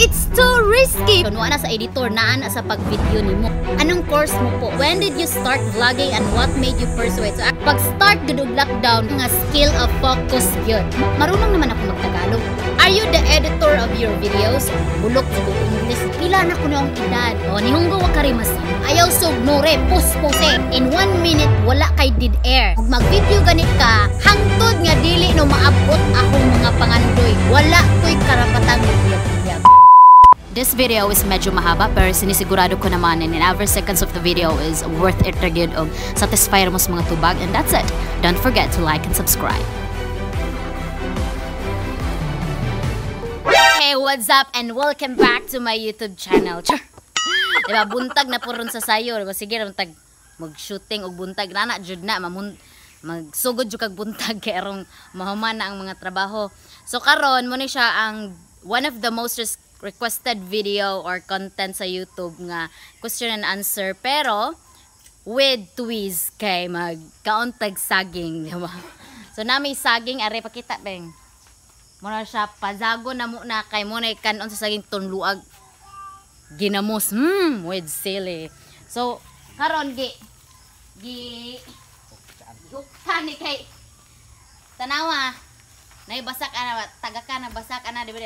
It's too risky! Kunwa na sa editor, naan sa pag-video ni mo. Anong course mo po? When did you start vlogging and what made you pursue it? So, pag-start gudog lockdown, nga skill of focus yun. Marunong naman ako magtagalog. Are you the editor of your videos? Bulok ko English. Pila na ko na ang edad. O, ninunggo wa ka rimasin. Ayaw sugnore, puspose. In one minute, wala kay did air. Kung mag-video ganit ka, hangtod nga dili no maabot akong mga pangandoy. Wala ko'y karapatang video. This video is medyo mahaba pero sinisigurado ko naman and in every seconds of the video is worth it regid og satisfy mo sa mga tubag and that's it. Don't forget to like and subscribe. Hey, what's up and welcome back to my YouTube channel. Char. diba, buntag na puron sa sayo. Diba, sige, tag mag-shooting og buntag. Nana, jud na, mamun magsugod jud kag buntag kay mahuman na ang mga trabaho. So karon mo ni siya ang one of the most requested video or content sa YouTube nga question and answer pero with twist kay mag tag saging di ba so nami saging are pakita beng muna siya pazago na muna kay muna na kanon sa saging tunluag ginamos hmm with sili so karon gi gi ni kay tanawa nay basak ana taga ka na basak ana di ba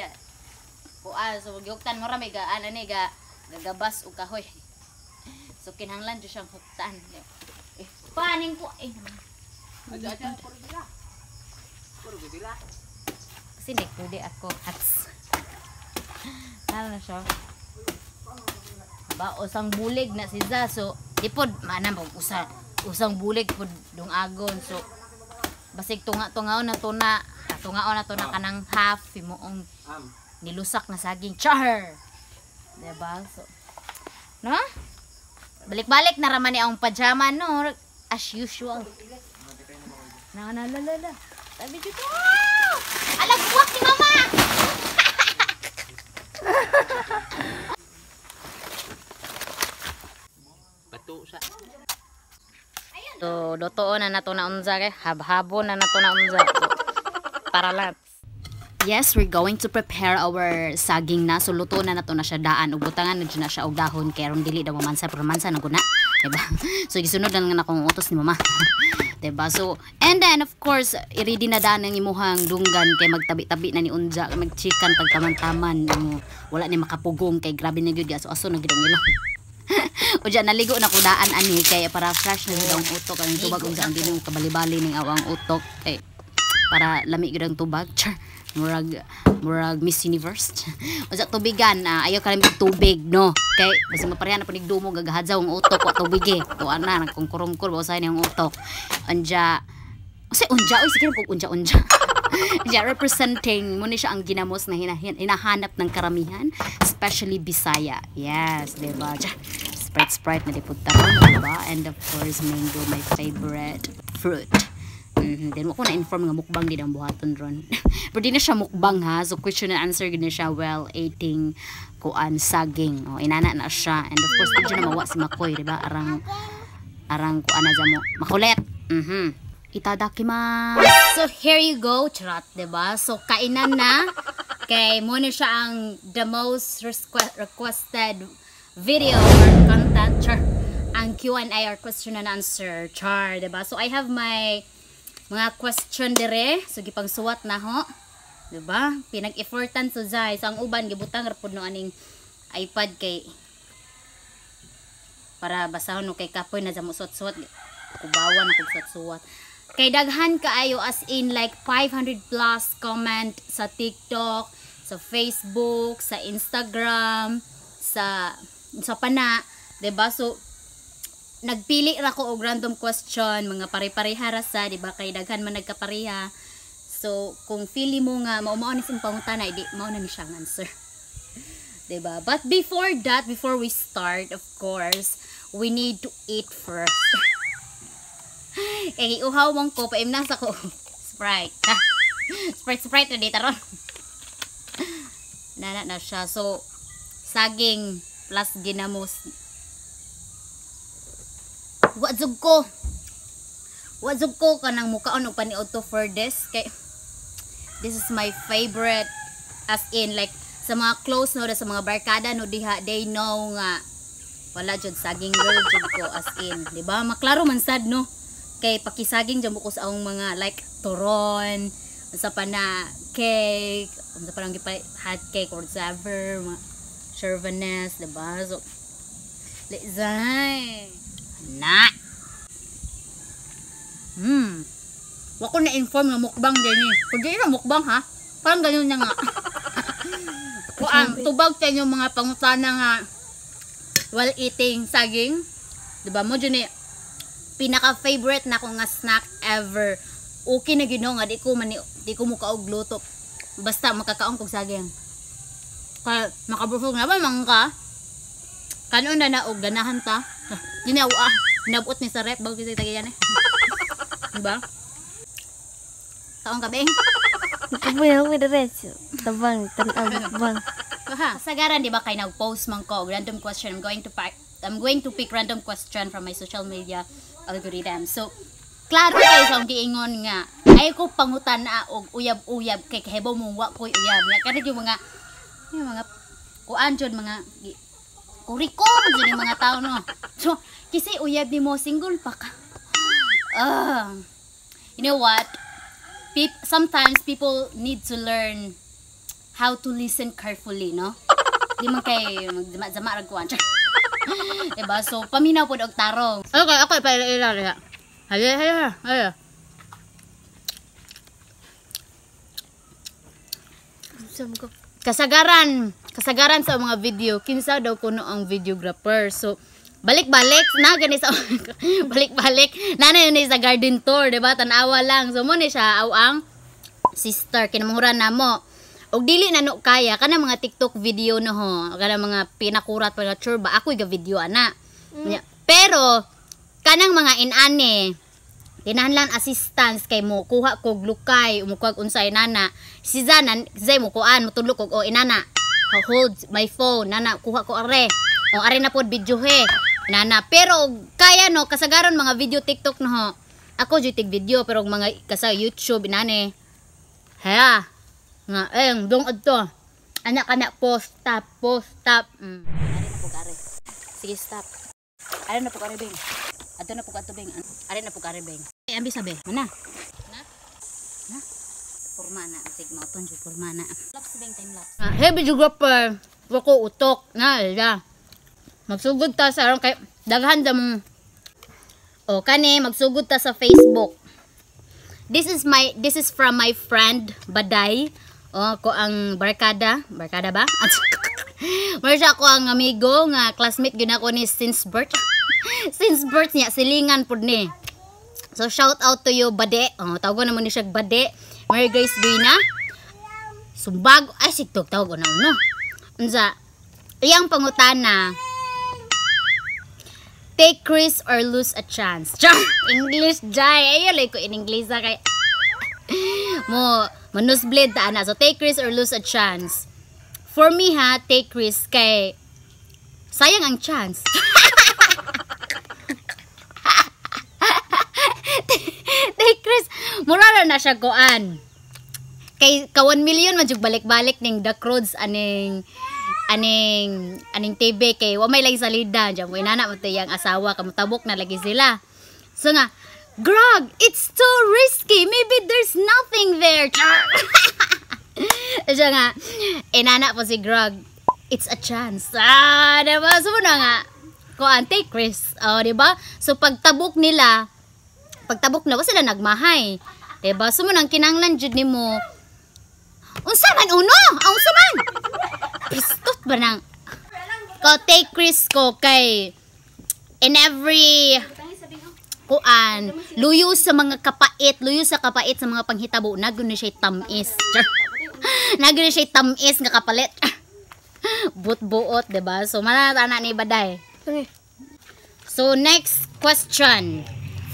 kuan so gihuktan mo ra may gaan ani ga gagabas og kahoy so kinahanglan jud siyang huktan eh, paning ko eh aja aja puro kurudira puro di ko di ako hats ano na siya ba usang bulig na si Zaso ipod manam usa usang bulig pod dung agon so basig tunga tungaon na tuna tungaon na tuna kanang half himuong um nilusak na saging. Char! Diba? So, no? Balik-balik naraman ni ang pajama, no? As usual. Na, na, la, la, la. Sabi dito, ala buwak ni mama! Bato sa... So, dotoo na nato na unza kay. Habhabo na nato na unza. Para lahat. Yes, we're going to prepare our saging na. So, luto na na to na siya daan. Ubutangan na na siya og dahon. Kaya dili daw mamansa. Pero mansa na guna. Diba? So, gisunod na nga na akong utos ni mama. diba? So, and then, of course, i-ready na daan ang imuhang dunggan. Kaya magtabi-tabi na ni Unja. Mag-chicken pagkamantaman. Wala ni makapugong. Kaya grabe na yun. So, aso na gidong ilo. o dyan, naligo na kudaan ani. Kaya para fresh na gidong utok. Ang tubag unsa ang dinong kabalibali ng awang utok. Eh, para lamig gidong tubag. Char murag murag Miss Universe usa tubigan uh, ah, ayo kalimit tubig no kay basi mapareha na punig dumo gagahadzaw ang utok wa tubig eh to ana nagkungkurumkur ba usay ang utok unja usay unja oi sige kog unja unja yeah, representing mo ni siya ang ginamos na hinahin, hinahanap ng karamihan, especially Bisaya. Yes, di ba? Sprite Sprite na dipunta ba? Diba? And of course, mango, my favorite fruit. Mm -hmm. Then ako na-inform nga mukbang din ang buhaton ron. Pero di na siya mukbang ha. So question and answer din siya well eating kuan saging. O inana na siya. And of course di siya mawa si Makoy, di ba? Arang arang kuan na mo. Makulit. Mhm. Mm Itadakimasu. So here you go, charot, di ba? So kainan na. Kay mo siya ang the most requested video or content char ang Q&A or question and answer char, di ba? So I have my mga question dere so gipang suwat na ho diba pinag-effortan so jay so ang uban gibutang rapod no aning iPad kay para basahon no kay kapoy na jamo suwat-suwat kubawan akong suwat-suwat kay daghan kaayo as in like 500 plus comment sa TikTok sa Facebook sa Instagram sa sa pana diba so nagpili ra ko og random question mga pare-pareha ra sa di ba kay daghan man nagkapareha so kung pili mo nga mao mao ni sing pangutana di mao na ni siya answer di ba but before that before we start of course we need to eat first eh uhaw mong ko pa na sa sprite sprite sprite na dito ron nana na siya so saging plus ginamos wadzog ko wadzog ko kanang mukaon og paniod to for this kay this is my favorite as in like sa mga close no sa mga barkada no diha they know nga wala jud saging girl jud ko as in di ba maklaro man sad no kay pakisaging jud ko sa akong mga like turon sa pa na cake unsa pa lang hot cake or whatever mga servanes di ba so let's na hmm wako na inform nga mukbang din eh pwede na mukbang ha parang ganun na nga kuang tubag ta inyong mga pangutana nga while eating saging 'Di ba mo dyan pinaka favorite na ko nga snack ever okay na gino nga di ko man di ko mukaog luto basta makakaong kog saging kaya makabuhog na ba mangka Kanon na na og ganahan ta. Ginawa. Nabot ni sa rep bago kita tagayan eh. Diba? Kaon ka beng? Bueno, may diretso. Tabang, tanag, bang. Kaha. Kasagaran di ba kay nag-post man ko random question. I'm going to pack I'm going to pick random question from my social media algorithm. So, klaro kayo sa giingon nga, ay ko pangutan na og uyab-uyab kay kahibaw mong wa ko'y uyab. Nga, kanag yung mga, yung mga, kuan dyan, mga, kurikom dyan mga tao no so kasi uyab ni mo single pa ka uh, ah. you know what Pe sometimes people need to learn how to listen carefully no di man kay magdama ragkuan diba so paminaw po og tarong okay okay pa ila ila ila hayo hayo hayo Sam ko kasagaran kasagaran sa mga video kinsa daw kuno ang videographer so balik-balik na gani sa balik-balik na na yun sa garden tour diba tanawa lang so mo ni siya aw ang sister kinamura na mo og dili na no kaya kana mga TikTok video no ho kana mga pinakurat pa sure ba ako ga video ana mm. pero kanang mga inane Tinahanglan assistance kay mo kuha kog lukay umukag unsay nana. Si Zanan zay mo kuan mutulog kog o oh, inana. Eh, hold my phone nana kuha ko are. O are na pod video he. Nana pero kaya no kasagaron mga video TikTok no ho. Ako jutig video pero mga kasa YouTube nane. ha ah. Nga eh dong adto. Anak-anak post tap post tap. Mm. Are na po are. Sige stop. Are na po are bing. Ato na po ka tubing. Ari na po ka rebeng. Ay, eh, ambi sabi. Mana? Na? Na? Forma na. Sigma uton yung forma na. Lapse bang time lapse. Hey, hey, group. Wako utok. Na, ila. Magsugod ta sa arong kay daghan da mong O kani magsugod ta sa Facebook. This is my this is from my friend Baday. O, ko ang barkada, barkada ba? Mara siya ako ang amigo nga classmate gyud ako ni since birth. Since birth niya, silingan pud ni. So, shout out to you, Bade. Oh, tawag naman ni siya, Bade. Mary Grace Bina. Sumbag. Ay, sigtog. Tawag ko na, uno Unsa. Iyang pangutana. Take risk or lose a chance. Char! English, Jai. ayo like ko in English na kay... Mo, manus manusblade ta ana So, take risk or lose a chance. For me ha, take risk kay... Sayang ang chance. Tay Chris, murara na siya goan. Kay ka 1 million man balik-balik ning the crowds aning aning aning TV kay wa may lagi salida jam way nana mo tayang asawa kamo tabok na lagi sila. So nga, Grog, it's too risky. Maybe there's nothing there. Siya nga, inana po si Grog. It's a chance. Ah, diba? So na nga, kuante Chris. Oh, diba? So pagtabok nila, pagtabok na sila nagmahay. Diba? So mo nang kinanglan jud nimo. Unsa man uno? Ang ah, suman. Pistot ba nang? Ko take Chris ko kay in every kuan luyo sa mga kapait luyo sa kapait sa mga panghitabo nagun na siya tamis nagun siya tamis nga kapalit butbuot diba so manatana ni baday so next question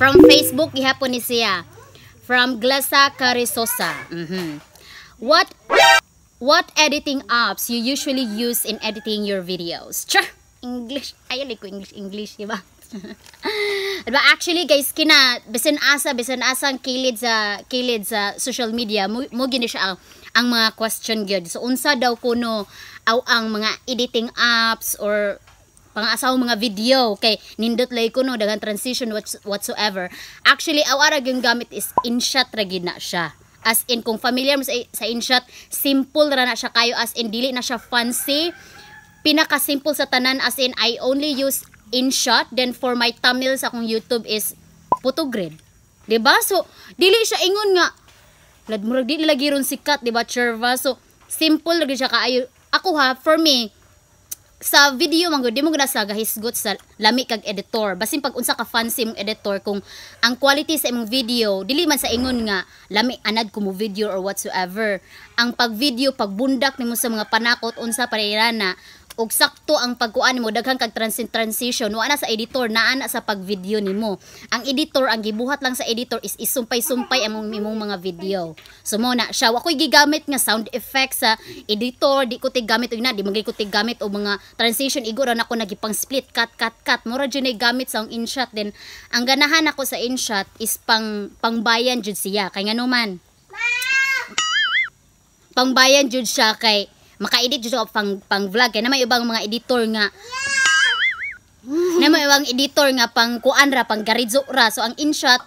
From Facebook, gihapon ni siya. From Glasa Carisosa. Mm -hmm. What what editing apps you usually use in editing your videos? Char! English. Ay, like ko English, English, di ba? diba? Actually, guys, kina, bisan asa, bisan asa ang kilid sa, kilid sa social media, mo, mo gini siya ang, ang mga question gyud. So, unsa daw kuno aw ang mga editing apps or pangasaw mga video kay nindot lay ko no daghang transition what, whatsoever actually awara yung gamit is inshot ra gid na siya as in kung familiar mo sa, sa inshot simple ra na siya kayo as in dili na siya fancy pinaka simple sa tanan as in I only use inshot then for my thumbnail sa akong YouTube is photogrid di ba so dili siya ingon nga lad murag dili lagi ron sikat di ba so simple lagi siya kaayo ako ha for me sa video man gud di mo gud sa gahisgot sa lami kag editor basin pag unsa ka fancy mong editor kung ang quality sa imong video dili man sa ingon nga lami anad ko mo video or whatsoever ang pag video pag bundak nimo sa mga panakot unsa na og sakto ang pagkuan nimo daghang kag transition wa na sa editor naa na sa pagvideo nimo ang editor ang gibuhat lang sa editor is isumpay-sumpay among imong mga video so mo na siya ako'y gigamit nga sound effects sa editor di ko tigamit gamit og na di magay ko tigamit og mga transition igo ra nako nagipang split cut cut cut mura jud gamit sa ang InShot then ang ganahan ako sa InShot is pang pangbayan jud siya kay nganuman pangbayan jud siya kay maka-edit jud pang pang vlog kay eh. na may ibang mga editor nga na may ibang editor nga pang kuan ra pang garidzo ra so ang InShot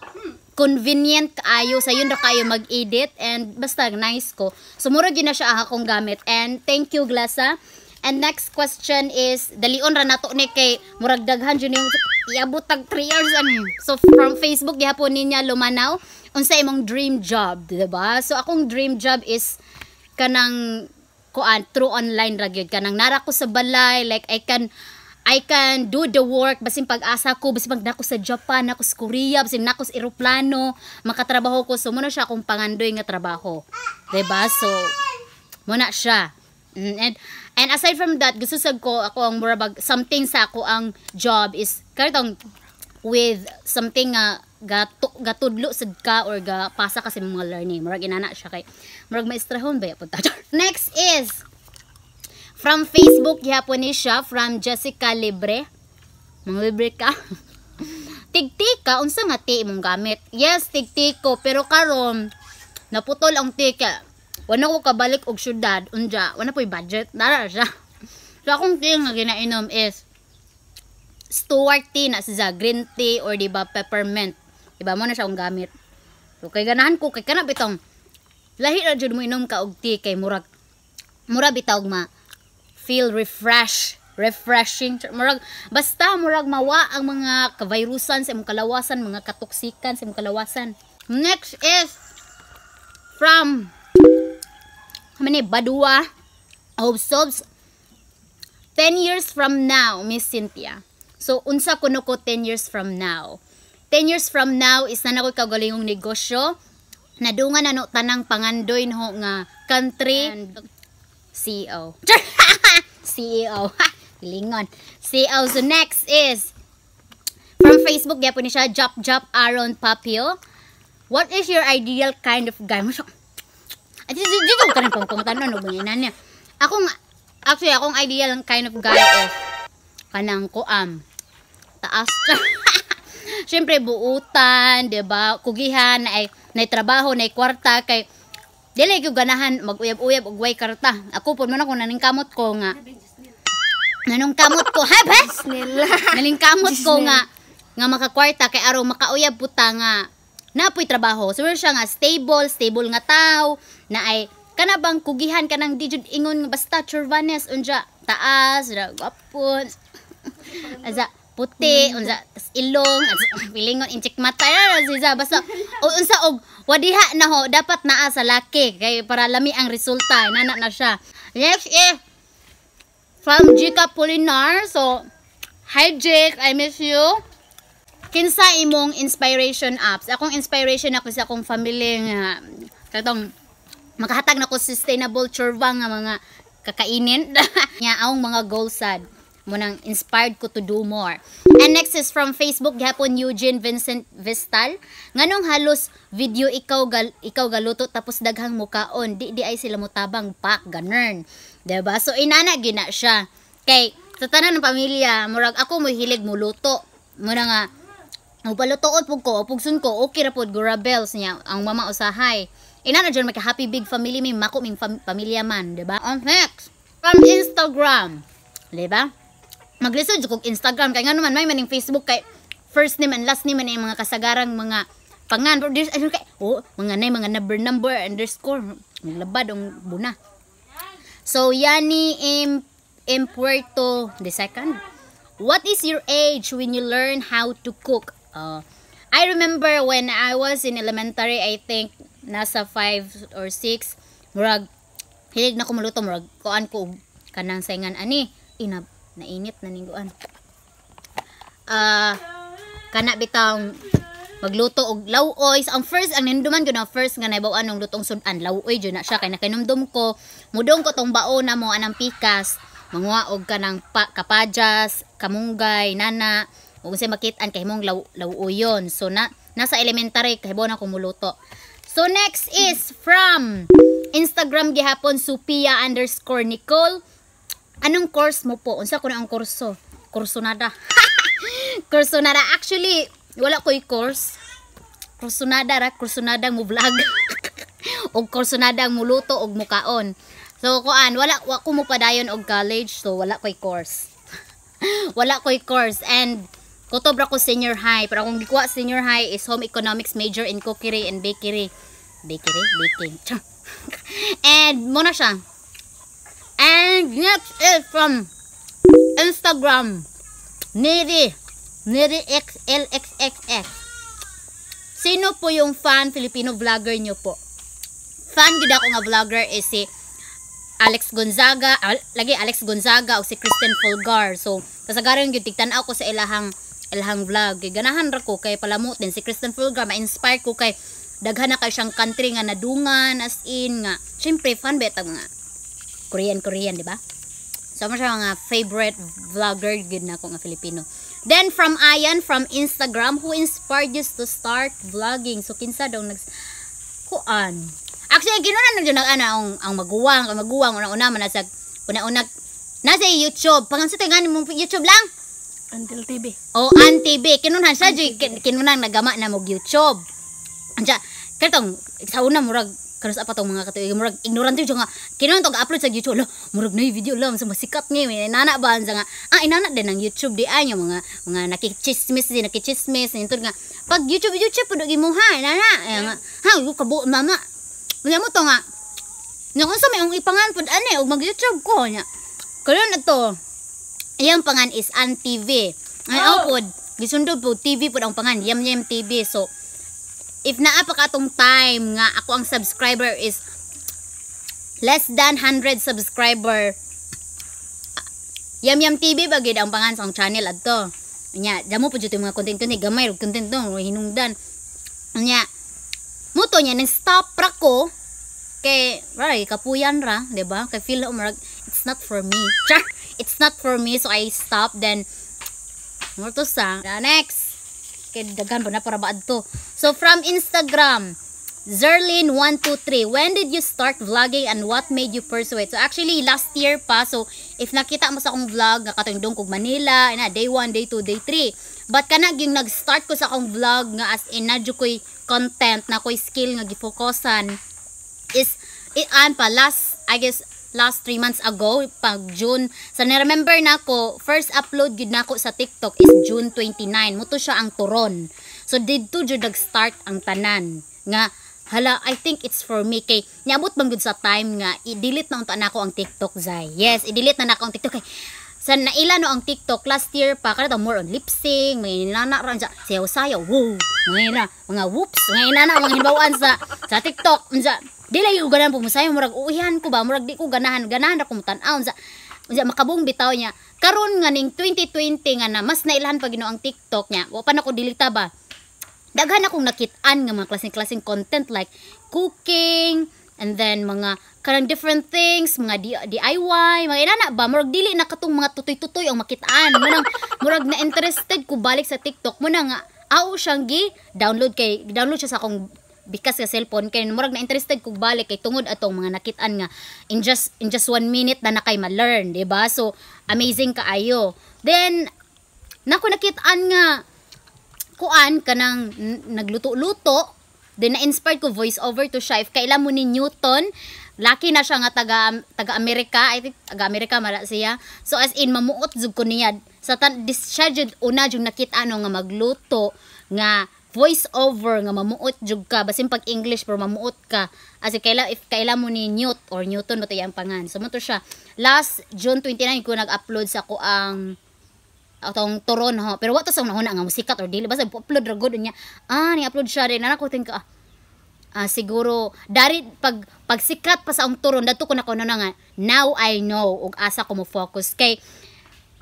convenient kaayo sa yun ra kayo mag-edit and basta nice ko so mura gina na siya akong gamit and thank you Glasa and next question is dalion ra nato ni kay murag daghan jud yung iabot tag 3 years ani so from Facebook gihapon niya lumanaw unsa imong dream job diba so akong dream job is kanang kuan through online ra gyud kanang nara ko sa balay like I can I can do the work basin pag-asa ko basin pag nako sa Japan nako sa Korea basin nako sa eroplano makatrabaho ko so muna siya akong pangandoy nga trabaho de ba so muna siya mm, and and aside from that gusto sad ko ako ang murabag something sa ako ang job is kartong with something nga uh, gato gatudlo sad ka or ga pasa kasi mga learning murag inana siya kay murag maestrahon ba yapon ta next is from Facebook gihapon ni siya from Jessica Libre mga libre ka tigtika unsa nga ti imong gamit yes tigtiko pero karon naputol ang tika wala ko kabalik og syudad unja wala po'y budget dara siya so akong tea nga ginainom is Stewart tea na sa green tea or di ba peppermint Iba mo na siya ang gamit. So kay ganahan ko kay kana bitong lahi na jud mo inom ka og tea kay murag murag bitawg ma feel refresh refreshing murag basta murag mawa ang mga kavirusan sa imong kalawasan mga katoksikan sa imong kalawasan next is from how many badua hobsobs 10 years from now miss Cynthia so unsa kuno ko 10 years from now 10 years from now is na ako'y kagalingong negosyo nadungan ano tanang pangandoy ho nga country and CEO CEO lingon CEO so next is from Facebook po ni siya Jop Jop Aaron Papio what is your ideal kind of guy at siya at dito ka rin pang pangtanon no banginan niya akong actually akong ideal kind of guy is kanang am, taas syempre buutan, 'di ba? Kugihan na ay nay trabaho, nay kwarta kay dili ko ganahan maguyab-uyab og way karta. Ako pud man ako kamot ko nga. kamot ko, ha ba? kamot ko nga nga makakwarta kay araw makauyab puta nga napoy trabaho. So siya nga stable, stable nga tao na ay kana bang kugihan ka ng dijud ingon basta churvanes unja taas ra gapon. Aza puti hmm. unsa tas ilong pilingon inchik mata ya siya basta unsa og wadiha na ho dapat naa sa laki kay para lami ang resulta nana na siya next eh from Jika Polinar so hi Jake I miss you kinsa imong inspiration apps akong inspiration ako sa akong family nga katong makahatag na ko sustainable churwa nga mga kakainin nya ang mga goal sad munang inspired ko to do more. And next is from Facebook gihapon Eugene Vincent Vistal. Nganong halos video ikaw gal, ikaw galuto tapos daghang mukaon, di di ay sila mutabang pak ganern. 'Di ba? So inana gina siya. Kay sa ng pamilya, murag ako mo hilig mo luto. Muna nga Upalutood pug ko, pugsun ko, okay ra pod gurabels niya ang mama usahay. Ina na dyan, happy big family may mako ming pamilya man, 'di ba? On next, from Instagram, 'di ba? maglisod kog Instagram kay nga naman may maning Facebook kay first name and last name man mga kasagarang mga pangan pero there's ano kay oh mga nay mga number number underscore maglabad ang buna so yani im im Puerto the second what is your age when you learn how to cook uh, I remember when I was in elementary I think nasa 5 or 6 murag hilig na ko muluto murag kuan ko kanang saingan ani inab nainit na ningguan ah uh, kana bitang magluto og lawoy ang first ang ninduman gyud ang first nga naibaw anong lutong sudan lawoy jud na siya kay nakinumdum ko mudong ko tong baon na mo anang pikas manguha og kanang pa, kapadyas kamunggay nana ug unsay makit kay mong law, lawoy yon so na nasa elementary kay kahibaw na kumuloto so next is from Instagram gihapon supia underscore Nicole Anong course mo po? Unsa kuno ang kurso? Kurso nada. kurso nada. Actually, wala ko'y course. Kurso nada ra, kurso nada mo vlog. og kurso nada mo luto og mukaon. So kuan, wala wa ko mo padayon og college, so wala ko'y course. wala ko'y course and kutob ra ko senior high, pero akong gikuha senior high is home economics major in cookery and bakery. Bakery, baking. and mo na siya. And next is from Instagram. Neri. Neri XLXXX. Sino po yung fan Filipino vlogger nyo po? Fan gid ako nga vlogger is si Alex Gonzaga, al, lagi Alex Gonzaga o si Kristen Fulgar. So, kasagaran gyud tigtan-aw ko sa ilahang ilahang vlog. ganahan ra ko kay palamot din si Kristen Fulgar, ma-inspire ko kay daghan na kay siyang country nga nadungan as in nga. Syempre fan beta nga Korean Korean, di ba? So mo siya mga favorite vlogger gid na ko nga Filipino. Then from Ayan from Instagram, who inspired you to start vlogging? So kinsa daw nag kuan. Actually ginunan na jud ana ang ang maguwang, ang maguwang una-una man sa una-una na sa YouTube. Pangan sa tingan mo YouTube lang. Until TV. Oh, an TV. Kinunhan siya jud kinunan nagama na mo YouTube. Anja, kartong sa una murag karon apa pa tong mga katuig murag ignorant jud nga kinuha tong upload sa YouTube lo murag nay video lang sa masikat ni nana ba nga ah inana din ang YouTube di ay mga mga nakichismis di nakichismis nito nga pag YouTube YouTube pud imuha nana nga ha kabuo mama Unya mo to nga. Nya unsa may ang ipangan pud ani og mag YouTube ko nya. Karon ato. Iyang pangan is on TV. Ay oh. pod. Gisundo po TV pud ang pangan, Yam Yam TV. So if naa pa ka tong time nga ako ang subscriber is less than 100 subscriber Yam Yam TV ba gid ang pangansang channel adto nya damo po jud mga content kani gamay og content dong hinungdan nya muto nya nang stop ra ko kay right kapuyan ra di ba kay feel umrag it's not for me Char! it's not for me so I stop then Murto sa next kay dagan po na para baad to. So from Instagram, Zerlin123, when did you start vlogging and what made you pursue it? So actually last year pa, so if nakita mo sa akong vlog, nakatong dong kog Manila, na day 1, day 2, day 3. But kana yung nag-start ko sa akong vlog nga as in nadyo ko'y content na ko'y skill nga gifokusan is it an pa last I guess last 3 months ago, pag June. So, na-remember na ko, first upload yun na ko sa TikTok is June 29. Muto siya ang turon. So, dito yun nag-start ang tanan. Nga, hala, I think it's for me. Kay, niabot bang yun sa time nga, i-delete na unta na ako ang TikTok, Zay. Yes, i-delete na na ako ang TikTok. Kay, sa naila no ang TikTok last year pa kada more on lip sync may nana ran sa sayaw sayaw woo, mga na mga whoops mga nana mga hinbawaan sa sa TikTok mga Dili ko ganahan pumusayo murag uihan ko ba murag di ko ganahan ganahan ra kumutan aon sa unya makabong bitaw niya karon nga ning 2020 nga na mas nailhan pa Ginoo ang TikTok niya wa pa na ko dilita ba daghan akong nakit-an nga mga klaseng-klaseng content like cooking and then mga karang different things mga D DIY mga inana ba murag dili na katong mga tutoy-tutoy ang makit-an munang murag na interested ko balik sa TikTok mo na nga aw siyang gi download kay download siya sa akong bikas ka cellphone kay murag na interested kog balik kay tungod atong mga nakit-an nga in just in just one minute na nakay ma-learn, di ba? So amazing kaayo. Then nako nakit-an nga kuan kanang nagluto-luto then na-inspired ko voice over to chef kailan mo ni Newton Lucky na siya nga taga taga Amerika, I think taga Amerika mara siya. So as in mamuot jud ko niya. Sa tan, this siya una jud nakita ano nga magluto nga voice over nga mamuot jug ka basin pag English pero mamuot ka as kaila if kaila mo ni Newt or Newton mo ang pangan so mo to siya last June 29 ko nag-upload sa ko ang atong turon ho pero wato sa una nga musikat or dili basta upload ra gud niya ah ni upload siya din na ko think ah, ah siguro dari pag pagsikat pa sa ang turon dato ko na kuno na nga now I know ug asa ko mo focus kay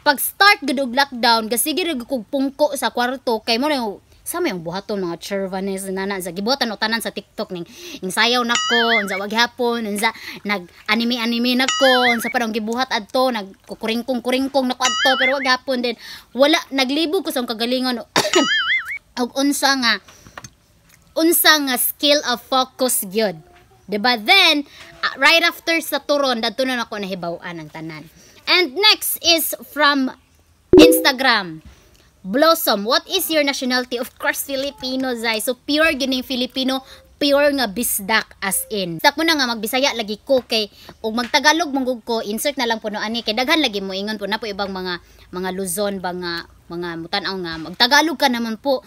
pag start gud og lockdown kasi gid kog pungko sa kwarto kay mo na sa may buhaton mga chervanes nana sa gibuhatan o tanan sa TikTok ning ing sayaw nako unsa wag hapon unsa nag anime anime nako sa pa gibuhat adto nag kuringkong kuringkong nako adto pero wag hapon din wala naglibo ko sa kagalingon og unsa nga unsa nga skill of focus gyud diba then uh, right after sa turon dadto na ako nahibaw-an ang tanan and next is from Instagram Blossom, what is your nationality? Of course, Filipino, Zay. So, pure yun yung Filipino pure nga bisdak as in. Bisdak mo na nga magbisaya lagi ko kay og magtagalog mong ko insert na lang po no ani kay daghan lagi mo ingon po na po ibang mga mga Luzon ba mga mutanaw nga magtagalog ka naman po.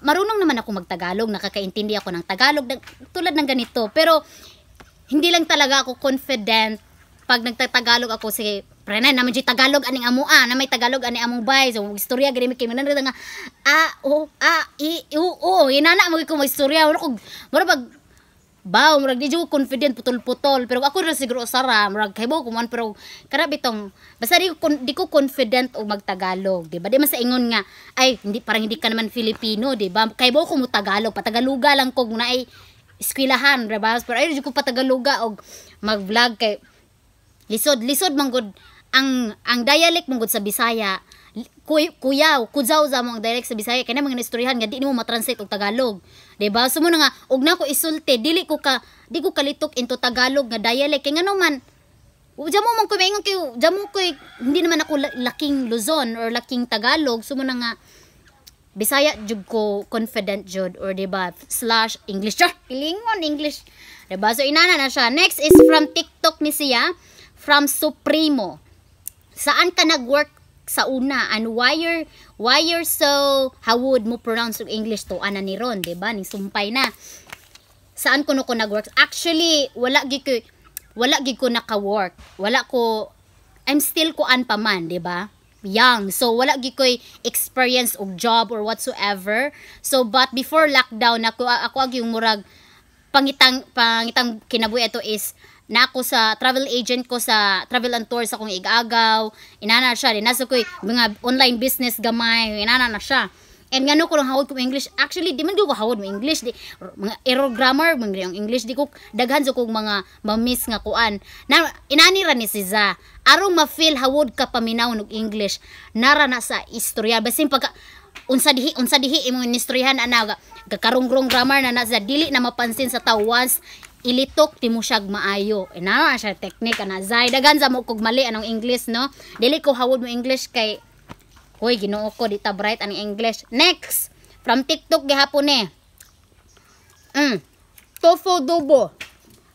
marunong naman ako magtagalog, nakakaintindi ako ng tagalog tulad ng ganito pero hindi lang talaga ako confident pag nagtatagalog ako sige Pre na naman jud Tagalog aning amo na may Tagalog ani among ah, bay. So istorya gani mi kay nga a o a i u o. Inana mo ko may istorya wala ko mura pag baw murag di ko confident putol-putol pero ako ra siguro sara murag kay ko man pero kada bitong basta di ko di ko confident og magtagalog di ba di man sa ingon nga ay hindi parang hindi ka naman Filipino di ba kay ko mo tagalog patagaluga lang ko na ay eskwelahan ra ba pero ay di ko patagaluga og mag-vlog kay lisod lisod man gud ang ang dialect mong sa Bisaya kuy, kuyaw, kujaw sa mong dialect sa Bisaya kay mga istoryahan nga di mo ma-translate og Tagalog. 'Di ba? So mo na nga og na ko isulti, dili ko ka di ko kalitok into Tagalog nga dialect kay ngano man Diyan mo mong kumingon kay diyan mo kay hindi naman ako laking Luzon or laking Tagalog so mo na nga Bisaya jud ko confident jud or 'di ba slash English jud pilingon English 'di ba so inana na siya next is from TikTok ni siya from Supremo saan ka nag-work sa una and why you're, why you're so how would mo pronounce yung English to ana ni Ron, diba? Ni sumpay na. Saan ko no ko nag-work? Actually, wala gi ko wala gi ko naka-work. Wala ko I'm still ko an pa man, diba? ba? Young. So wala gi ko experience og job or whatsoever. So but before lockdown ako ako ag yung murag pangitang pangitang kinabuhi ito is na ako sa travel agent ko sa travel and tour sa kong igagaw inana siya din nasa ko mga online business gamay inana na siya and ngano ko lang hawod ko English actually di man ko hawod mo English di mga error grammar mga yung English di ko daghan sa kong mga mamiss nga kuan na inani ra ni si Za arong ma-feel hawod ka paminaw og English nara na sa istorya basin pagka unsa dihi unsa dihi imong istoryahan ana gakarungrong grammar na na dili na mapansin sa tao once ilitok ti musyag maayo e eh, na siya teknik ana zay dagan sa mo kog mali anong english no dili ko hawod mo english kay hoy Ginoo ko dita bright ang english next from tiktok gihapon eh mm tofu dubo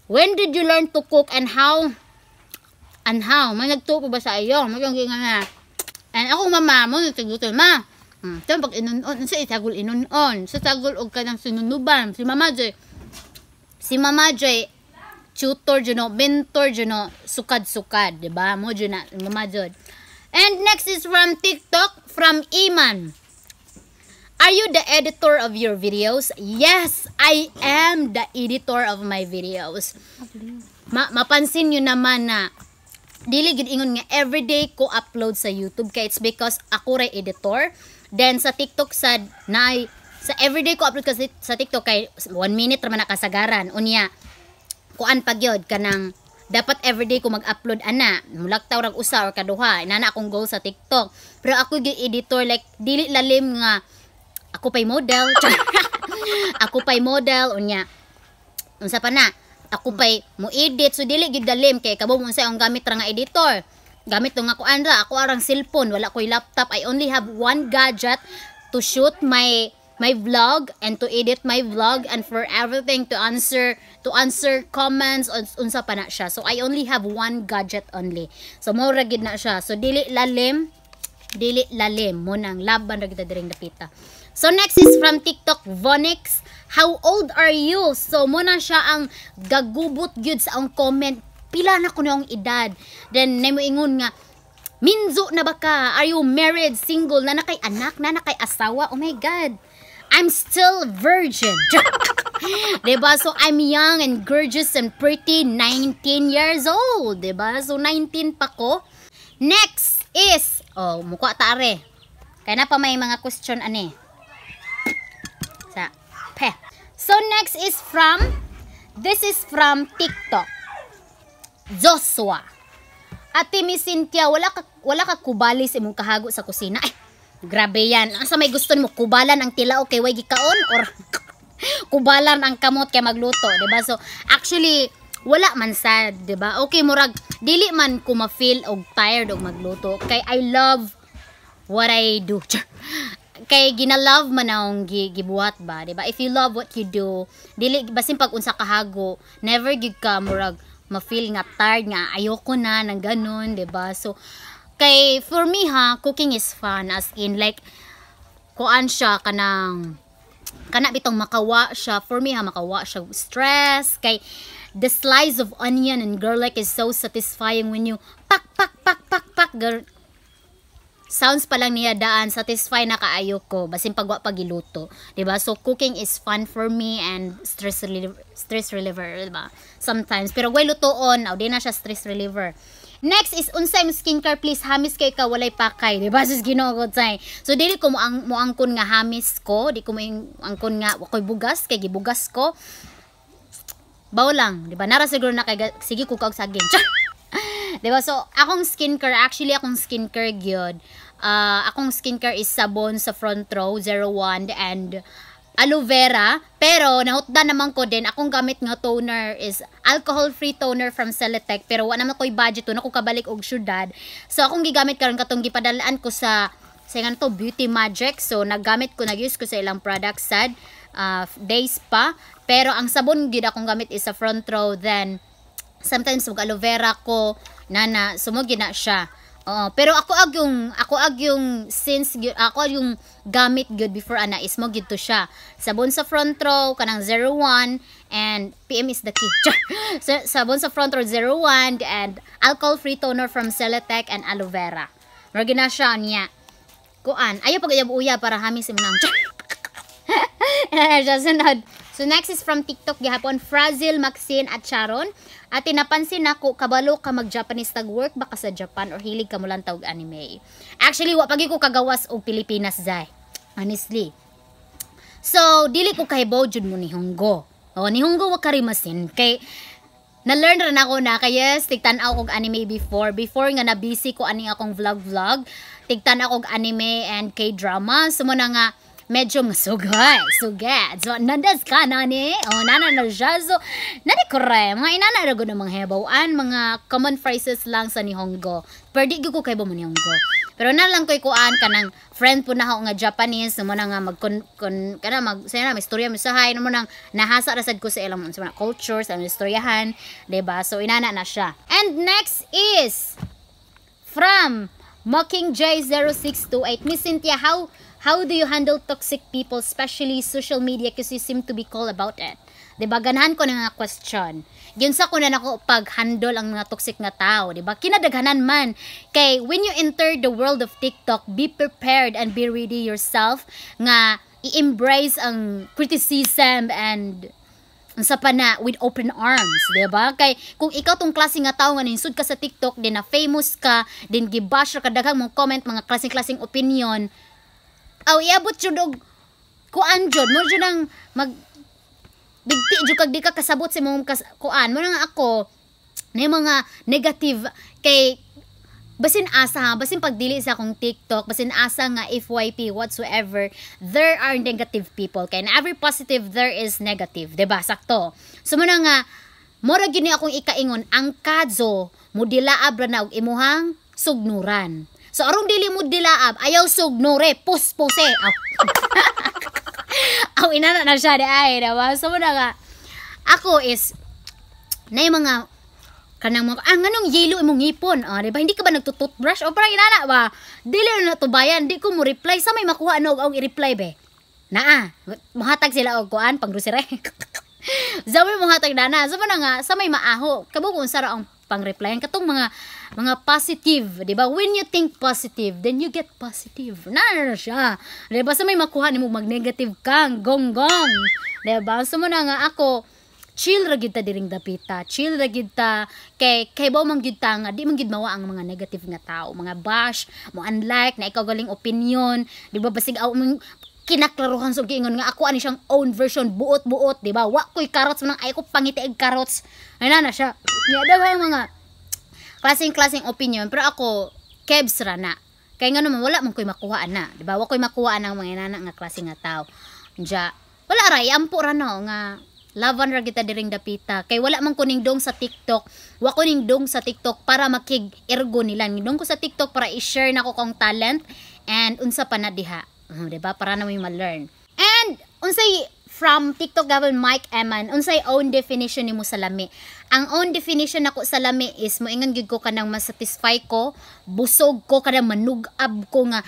when did you learn to cook and how and how may nagtupo ba sa iyo mo yung ginga and ako mama mo nagtigutan ma mm, pag inunon sa itagol inunon sa tagol og kanang sinunuban si mama jay si Mama Joy tutor juno, mentor juno, sukad-sukad, 'di ba? Mo na Mama Joy. And next is from TikTok from Iman. Are you the editor of your videos? Yes, I am the editor of my videos. Ma mapansin niyo naman na dili gid ingon nga everyday ko upload sa YouTube kay it's because ako ray editor. Then sa TikTok sad naay sa everyday ko upload kasi sa TikTok kay 1 minute ra man nakasagaran unya kuan pagyod kanang dapat everyday ko mag-upload ana mulaktaw rag usa or kaduha inana akong goal sa TikTok pero ako gyud editor like dili lalim nga ako pay model ako pay model unya unsa pa na ako pay mo edit so dili gyud dalim kay kabo unsa ang gamit ra nga editor gamit tong ako andra ako arang cellphone wala koy laptop i only have one gadget to shoot my my vlog and to edit my vlog and for everything to answer to answer comments on unsa pa na siya. So I only have one gadget only. So mo ra gid na siya. So dili lalim, dili lalim mo nang laban ra kita diri napita. So next is from TikTok Vonix. How old are you? So mo na siya ang gagubot gyud sa ang comment. Pila na ko ang edad. Then nimo ingon nga Minzo na baka? Are you married, single, na na kay anak, na na kay asawa? Oh my God! I'm still virgin. diba? So, I'm young and gorgeous and pretty. 19 years old. Diba? So, 19 pa ko. Next is, oh, mukha tare. Kaya na pa may mga question ane. Sa, pe. So, next is from, this is from TikTok. Joshua. Ate Miss Cynthia, wala ka, wala ka kubalis imong kahago sa kusina. Ay, Grabe yan. Asa may gusto nimo kubalan ang tilao kay way kaon or kubalan ang kamot kay magluto, 'di ba? So actually wala man sad, 'di ba? Okay murag dili man ko ma-feel og tired og magluto kay I love what I do. kay ginalove man ang gibuhat ba, 'di ba? If you love what you do, dili basin pag unsa kahago, never gig ka murag ma-feel nga tired nga ayoko na nang ganun, 'di ba? So Kay, for me ha, cooking is fun. As in, like, kuan siya kanang kana bitong makawa siya. For me ha, makawa siya stress. Kay, the slice of onion and garlic is so satisfying when you pak, pak, pak, pak, pak, girl. Sounds pa lang niya daan, satisfy na kaayo ko. Basin pagwa pagiluto. ba diba? So, cooking is fun for me and stress reliever. Stress reliever, diba? Sometimes. Pero, way lutoon, aw di na siya stress reliever. Next is unsay mo skincare please hamis kay ka walay pakay, di ba? Sus ginugod say. So dili ko mo ang mo angkon nga hamis ko, di ko mo angkon nga koy bugas kay gibugas ko. Bawo lang, di ba? Nara siguro na kay sige ko kag saging. di ba? So akong skincare actually akong skincare gyud. Uh, akong skincare is sabon sa front row 01 and aloe vera. Pero, nahutdan naman ko din, akong gamit nga toner is alcohol-free toner from Celetec. Pero, wala naman ko'y budget to, naku kabalik og syudad. So, akong gigamit karon katong gipadalaan ko sa, sa nga to, Beauty Magic. So, naggamit ko, nag-use ko sa ilang products sad, uh, days pa. Pero, ang sabon gid akong gamit is sa front row. Then, sometimes, mag aloe vera ko, nana, sumugina siya. Oo, pero ako ag yung ako ag yung since ako yung gamit good before ana is mo gid to siya. Sabon sa front row kanang 01 and PM is the key. sabon sa front row 01 and alcohol free toner from Celetec and aloe vera. Regina siya niya. Kuan, ayo pag uya para hami si manang. and just another So next is from TikTok gihapon Frazil Maxine at Sharon. At tinapansin nako kabalo ka mag Japanese tag work baka sa Japan or hilig ka mo lang tawag anime. Actually wa pagi ko kagawas og Pilipinas dai. Honestly. So dili ko kay jud mo ni Hunggo. O ni Hunggo wa karimasin kay na-learn rin ako na kay yes, tigtan-aw kog anime before. Before nga na busy ko ani akong vlog vlog, tigtan ako og anime and K-drama. So mo na nga 매좀 수고해 수게 so nandas ka nani o nana na siya so nani kore mga inana rago na mga hebawaan mga common phrases lang sa nihongo pero di ko kay ba mo nihongo pero na lang ko ikuan ka ng friend po na ako nga Japanese mo na nga mag kun, kun kana mag sa na istorya mo sa hay mo nang nahasa rasad ko sa ilang sa mga cultures ang istoryahan de ba so inana na siya and next is from Mocking j 0628 Miss Cynthia how How do you handle toxic people, especially social media kasi you seem to be cool about it? ba diba? Ganahan ko na nga question. Ginsa ko na nako pag-handle ang mga toxic nga tao, ba diba? Kinadaghanan man. Kay, when you enter the world of TikTok, be prepared and be ready yourself nga i-embrace ang criticism and sa pana with open arms, 'di ba? Kay kung ikaw tong klase nga tao nga ninsud ka sa TikTok, din na famous ka, din gibash ka daghang mong comment, mga klase-klaseng opinion, aw iabot jud og kuan jud mo jud ang mag bigti jud kag di ka kasabot sa imong kas, kuan mo nga ako ni mga negative kay basin asa ha basin pagdili sa akong TikTok basin asa nga FYP whatsoever there are negative people kay in every positive there is negative de ba sakto so mo na nga mura gini akong ikaingon ang kadzo mo dila abra na og imuhang sugnuran So arong dili mo dilaab, ayaw sugnore, puspose. Aw. Aw inana na siya di ay, dawa. So na nga ako is na yung mga kanang mga ah nganong yelo imong ngipon ah di ba hindi ka ba nagto-toothbrush o parang inana ba dili na tubayan di ko mo reply sa may makuha na og i-reply be naa muhatag sila og kuan pang grocery Zaway mo hatag dana. Sa na nga, sa may maaho, kabukong sara ang pang Ang Katong mga mga positive, 'di ba? When you think positive, then you get positive. Na na, na siya. 'Di ba? Sa may makuha nimo mag negative kang gong. 'Di ba? So mo na nga ako chill ra gyud ta diring dapita. Chill ra gyud ta kay kay ba man ta nga di man gyud mawa ang mga negative nga tao, mga bash, mo unlike na ikaw galing opinion, 'di ba? Basig aw kinaklaruhan sa giingon nga ako ani siyang own version buot-buot, 'di ba? Wa koy carrots man ay ko pangitiig carrots. Ana na siya. Nya daw mga klaseng-klaseng opinion, pero ako, kebs ra na. Kaya nga naman, wala man ko'y makuha na. Diba? Wala ko'y makuha ang mga inana nga klase nga tao. Diya, wala ra, iampo ra no, nga, laban ra kita diring dapita. Kay wala man kuning dong sa TikTok. Wa kuning dong sa TikTok para makig ergo nila. Ningdong ko sa TikTok para i-share nako kong talent and unsa pa na diha. Oh, diba? Para na may ma-learn. And unsay from TikTok gawin Mike Eman unsay own definition nimo sa lami ang own definition nako sa lami is moingon gid ko kanang masatisfy ko busog ko kanang manugab ko nga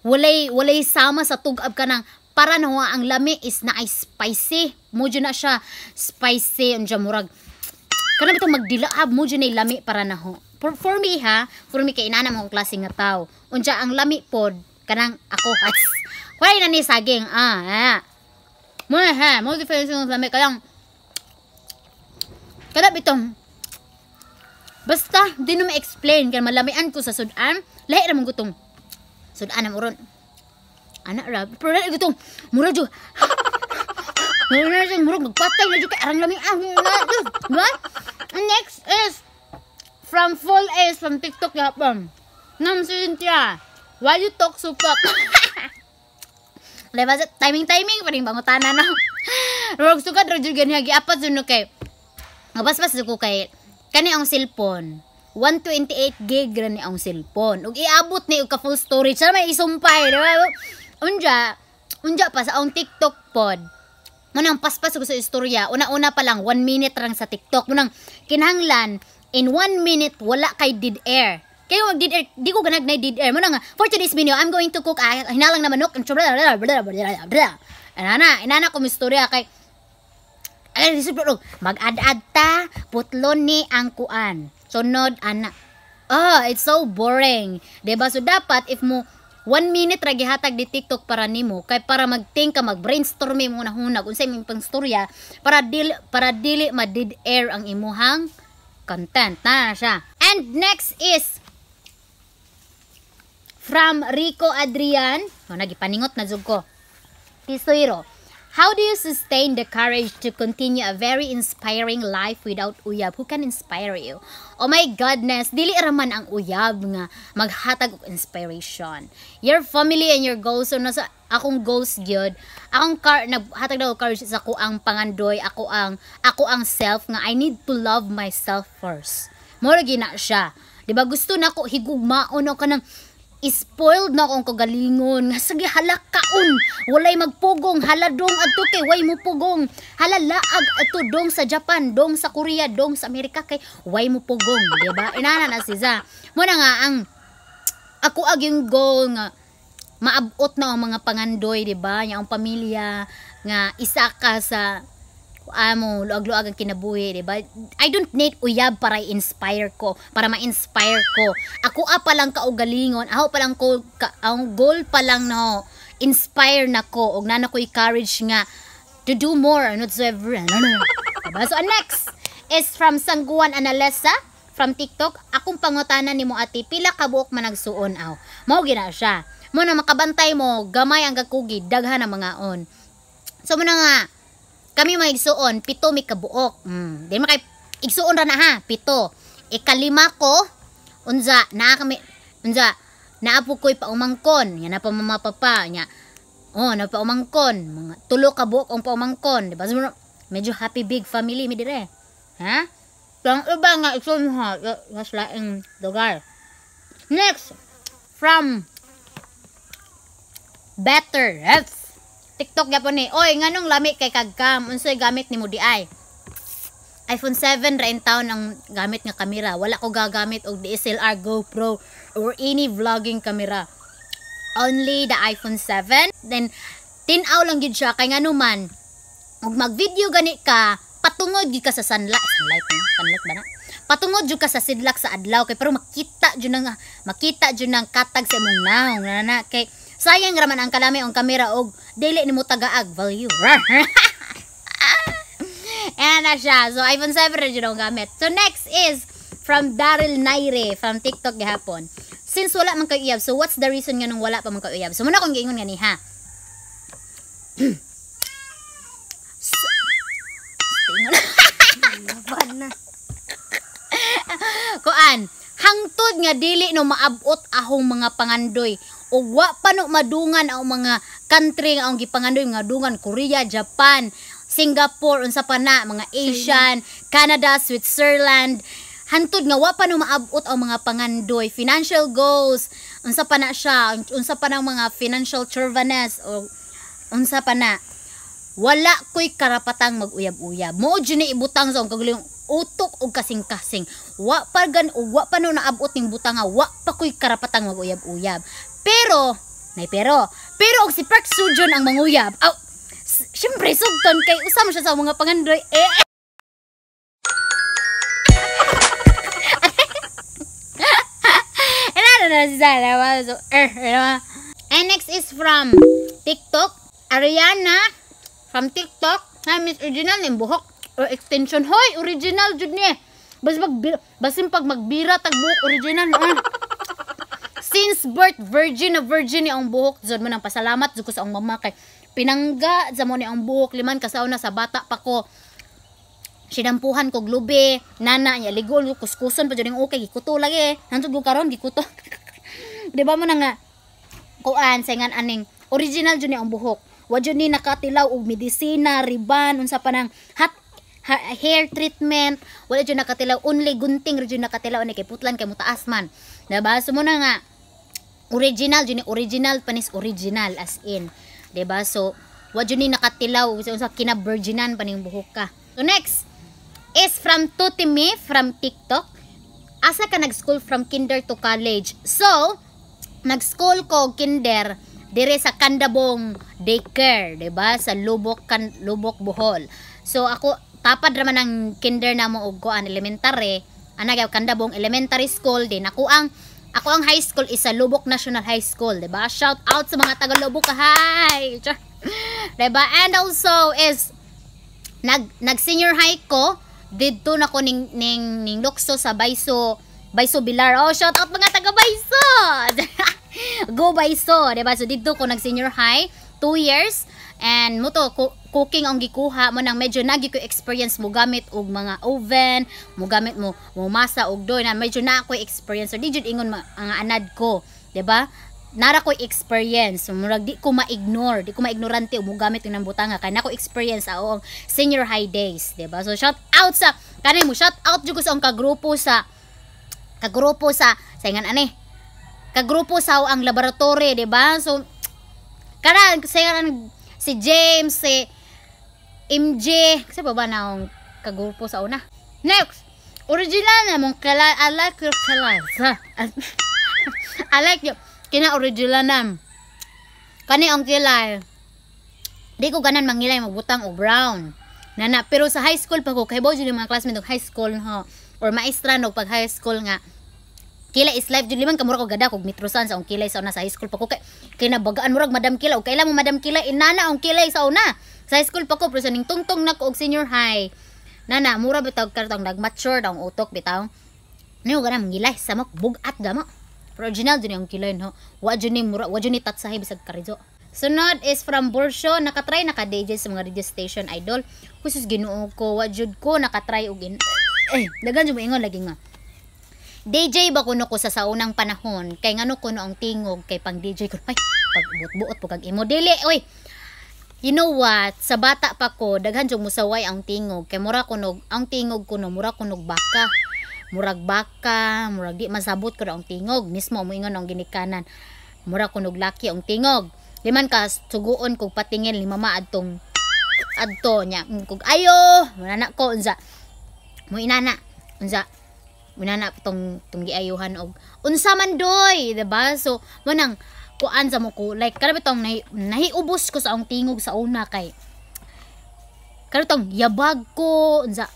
walay walay sama sa tugab kanang para na ang lami is na ay spicy mo na siya spicy unja murag kanang bitong magdilaab mo na lami para na ho for, for me ha for me kay inana mo klase nga tao unya ang lami pod kanang ako has Kuya na ni saging ah, ah. もうね、モディフェンスのため kaya kada bitong basta di na explain kan malamian ko sa sudan lahi na mong gutong sudan na muron anak rab pero lahi gutong mura jo mura jo murag nagpatay na jo kay arang lamian ba next is from full is from tiktok ya, yapon um, nam sintia why you talk so fuck Lepas timing-timing paling bangutan na. Rog suka rog jud gani hagi apat suno kay. Nabasbas ko kay kani ang cellphone. 128 gig ra ni ang cellphone. Ug iabot ni og ka full storage na may isumpay, diba? Unja, unja pa sa ang TikTok pod. Munang paspas ko sa istorya. Una-una pa lang 1 minute lang sa TikTok. Munang kinahanglan in 1 minute wala kay did air kayo mag did air, di ko ganag na did air mo na nga. For today's video, I'm going to cook ah, hinalang na manok. And ana, inana ko mistorya kay ay disiplin oh, mag-ad-ad ta putlon ni ang kuan. Sunod ana. Oh, it's so boring. Diba? So dapat if mo one minute ra gihatag di TikTok para nimo kay para mag-think ka mag-brainstorm mo na hunag unsay imong pangstorya para dili para dili ma did air ang imuhang content na siya. And next is from Rico Adrian. O, oh, nagipaningot na zug ko. Tisoiro, how do you sustain the courage to continue a very inspiring life without uyab? Who can inspire you? Oh my goodness, dili raman ang uyab nga maghatag og inspiration. Your family and your goals, so nasa akong goals gyud. Akong car naghatag daw courage sa ako ang pangandoy, ako ang ako ang self nga I need to love myself first. Moro gina siya. 'Di ba gusto nako higugmaon ako kanang Spoiled na kong kagalingon. Nga sige halak kaon. Walay magpugong. Haladong adto kay way mo pugong. Halalaag adto dong sa Japan, dong sa Korea, dong sa Amerika kay way mo pugong, di ba? Inana na si Za. Mo nga ang ako ag yung goal nga maabot na ang mga pangandoy, di ba? Nya ang pamilya nga isa ka sa amo luag-luag ang kinabuhi, di ba? I don't need uyab para inspire ko, para ma-inspire ko. Ako a ah, pa lang kaugalingon, ako pa lang ko ka, ang goal pa lang no, inspire na ko og nana ko courage nga to do more and whatsoever. Ano, ano, ano. Diba? So, next is from Sangguan Analesa from TikTok. Akong pangutana ni mo ati, pila ka buok man nagsuon aw. Mao gina siya. Mo na makabantay mo gamay ang gakugi daghan ang mga on. So mo na nga kami mga igsuon, pito may kabuok. Mm. Di makay igsuon ra na ha, pito. Ikalima ko unza na kami unza naapo ko'y paumangkon. nya na pa nya. Oh, na paumangkon. Mga tulo ka buok ang paumangkon, di ba? Medyo happy big family mi dire. Ha? Tang iba nga igsuon ha, mas laing lugar. Next, from better. Yes. TikTok gyapon ni. Oy, nganong lami kay kagkam? Unsay gamit nimo diay? iPhone 7 ra in town ang gamit nga kamera. Wala ko gagamit og DSLR, GoPro or any vlogging camera. Only the iPhone 7. Then tin-aw lang gyud siya kay ngano man. Og mag-video gani ka, patungod gyud ka sa sunlight. Sunlight na, sunlight ba na? Patungod jud ka sa sidlak sa adlaw kay pero makita jud nang makita jud nang katag sa imong naong na, na, na kay sayang raman ang kalami ang kamera og dili nimo tagaag value. Ayan na siya. So, iPhone 7 rin yun gamit. So, next is from Daryl Naire from TikTok gihapon. Since wala man kay iyab, so what's the reason nga nung wala pa man kay iyab? So, muna kong giingon nga ni ha. so, na. Kuan, hangtod nga dili no maabot ahong mga pangandoy o wa pa no madungan ang mga country ang gipangandoy nga dungan Korea, Japan, Singapore unsa pa na mga Asian, China. Canada, Switzerland hantod nga wa pa no maabot ang mga pangandoy financial goals unsa pa na siya unsa pa ng mga financial churvanes o unsa pa na wala ko'y karapatang maguyab uyab uyab mo ni ibutang sa kagulong utok og kasing-kasing wa pa gan wa pa no naabot ning butanga wa pa ko'y karapatang maguyab uyab pero, nay pero, pero og si Park Sujun ang manguyab. Aw, oh, syempre sugton kay usam siya sa mga pangandoy. Eh, eh. na si Zara. So, er, er, And next is from TikTok. Ariana from TikTok. Hi, Miss Original ng buhok or oh, extension. Hoy, original jud ni. Bas mag basin pag magbira tagbuhok original na. Since birth, virgin na virgin ni ang buhok. Zod mo nang pasalamat. Zod ko sa ang mama kay pinangga. Zod mo ni ang buhok. Liman kasaw na sa bata pa ko. Sinampuhan ko globe. Nana niya. Ligol ko kuskuson pa dyan. Okay. Gikuto lagi. Nantod ko karon Gikuto. diba mo na nga. Kuan. ngan aning. Original dyan ni ang buhok. wa jud ni nakatilaw og medisina, riban, unsa pa nang hat hair treatment wala jud nakatilaw only gunting jud nakatilaw ni kay putlan kay mutaas man diba so mo na nga original jud original panis original as in 'di ba so wa jud ni nakatilaw sa kinaberginan pa ning buhok ka so next is from Tutimi from TikTok asa ka nag-school from kinder to college so nag-school ko kinder dire sa Kandabong daycare 'di ba sa Lubok kan Lubok Bohol so ako tapad ra man ang kinder na mo og elementary ana gyud Kandabong elementary school din ako ang ako ang high school is sa Lubok National High School, 'di ba? Shout out sa mga taga Lubok High. 'Di ba? And also is nag nag senior high ko didto na ko ning ning, ning Lokso sa Bayso Bayso Bilar. Oh, shout out mga taga Bayso. Go Bayso, 'di ba? So didto ko nag senior high 2 years and muto ko cooking ang gikuha mo nang medyo nagi ko experience mo gamit og mga oven mo gamit mo mo masa og doy na medyo na ako experience so di jud ingon ang anad ko di ba nara ko experience so, murag di ko ma-ignore di ko ma-ignorante mo gamit ng butanga kay na nako experience ao ang senior high days di ba so shout out sa kanay mo shout out jud ko sa ang kagrupo sa kagrupo sa saingan ani kagrupo sa ang laboratory di ba so karan sayangan si James si MJ. Kasi ba na akong kagrupo sa una? Next! Original na mong kalal. I like your kalal. I like your kina-original na. Kani ang kilay. Di ko ganan mangilay magbutang o brown. Nana, pero sa high school pa ko, kay Bojo yung mga classmate ng high school ha? or maestra no pag high school nga, Kila is live jud liman kamura ko gada kog mitrosan sa ang kilay sa una sa high school pa ko kay kinabagaan murag madam kila o kaila mo madam kila inana eh, ang kilay sa una. Sa high school pa ko pero sa ning tungtong na ko og senior high. Nana mura bitaw kartong mature daw ang utok bitaw. Niyo ganam mangilay sa mok bugat gamo. Pero original dun yung kilay no. Wa jud ni mura wa jud ni tatsahi bisag karizo. Sunod is from Borsyo. Nakatry na ka-DJ sa mga radio station idol. Kusus ginuo ko. Wajud ko. Nakatry og in... Eh, dagan jud mo ingon lagi nga. DJ ba kuno ko sa saunang panahon kay ngano kuno ang tingog kay pang DJ ko ay pag buot buot pugag imo dili oy You know what? Sa bata pa ko, daghan jud musaway ang tingog. Kay mura kunog, ang tingog kuno mura kunog baka. Murag baka, murag di masabot ko ang tingog. Mismo mo ingon ang ginikanan. Mura kunog laki ang tingog. Liman ka suguon kog patingin lima maadtong adto niya. Mm, kog ayo, manana ko unsa. Mo inana, unsa na tong tong giayuhan og unsa man doy, 'di ba? So mo nang kuan sa mo ko like kada bitong nahi, nahiubos ko sa ang tingog sa una kay karutong yabag ko unsa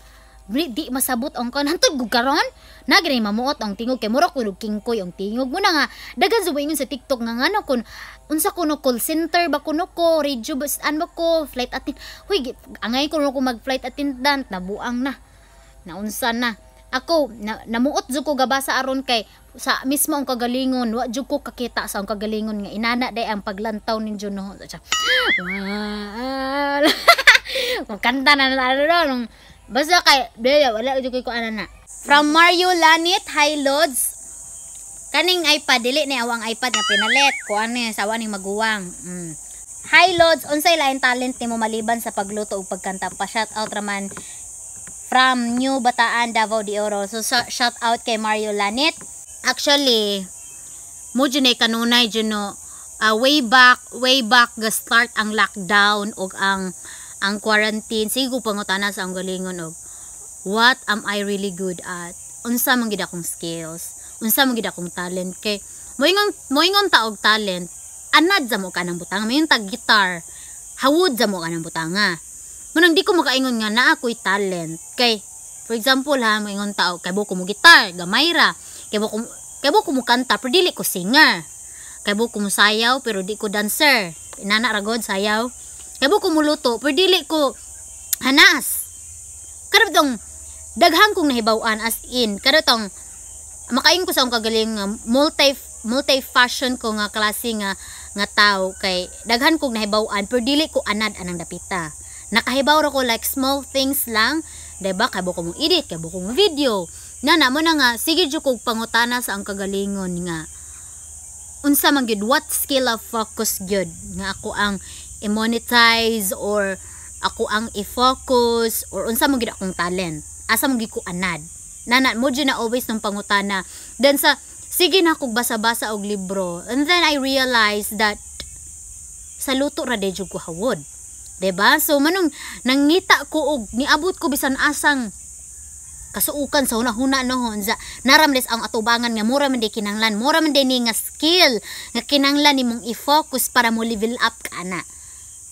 di, di masabot ang kon hantod ko karon nagray mamuot ang tingog kay mura ko kingkoy ang tingog mo na nga dagan subayon sa TikTok nga ngano kun unsa ko no call center ba kuno ko radio bus an ba ko flight attendant huy angay ko no ko mag flight attendant nabuang na naunsa na ako na, namuot jud ko gabasa aron kay sa mismo ang kagalingon wa jud ko kakita sa ang kagalingon nga inana day ang paglantaw ninyo no wow kanta na naron basta kay daya wala jud ko anana from Mario Lanit Hi Lords kaning iPad dili ni awang iPad nga pinalit ko ano sa awan ni maguwang mm. Hi Lords unsay lain talent nimo maliban sa pagluto ug pagkanta pa shout out raman from New Bataan, Davao de Oro. So, shout out kay Mario Lanit. Actually, mo dyan ay kanunay dyan no, uh, way back, way back ga-start ang lockdown o ang ang quarantine. Sige ko pangutana sa ang galingon og what am I really good at? Unsa mong gida akong skills? Unsa mong gida akong talent? Kay moingon moingon ta og talent. Anad sa mo kanang butang, mayon tag guitar. Hawod sa mo kanang butanga Manang di ko makaingon nga naa ko'y talent. Kay, for example ha, maingon tao, kay buko mo gitar, gamay ra. Kay buko, kay buko mo kanta, pero dili ko singer. Kay buko mo sayaw, pero di ko dancer. Inana ragod, sayaw. Kay buko mo luto, pero dili ko hanas. Karap tong, daghang kong nahibawan as in. Karap tong, makain ko sa akong kagaling um, multi multi-fashion ko nga klase nga nga tao kay daghan kong nahibaw-an pero dili ko anad anang dapita nakahibaw ra ko like small things lang diba kay buko mong edit kay buko mong video na namo na nga sige jud kog pangutana sa ang kagalingon nga unsa man gyud what skill of focus gyud nga ako ang i-monetize or ako ang i-focus or unsa man gyud akong talent asa man gyud ko anad nana mo jud na always nung pangutana then sa sige na kog basa-basa og libro and then I realized that sa luto ra jud ko hawod ba diba? So manong nangita ko og niabot ko bisan asang kasuukan sa hunahuna noon sa naramles ang atubangan nga mura man di kinanglan mura man ni nga skill nga kinanglan nimong i-focus para mo level up ka na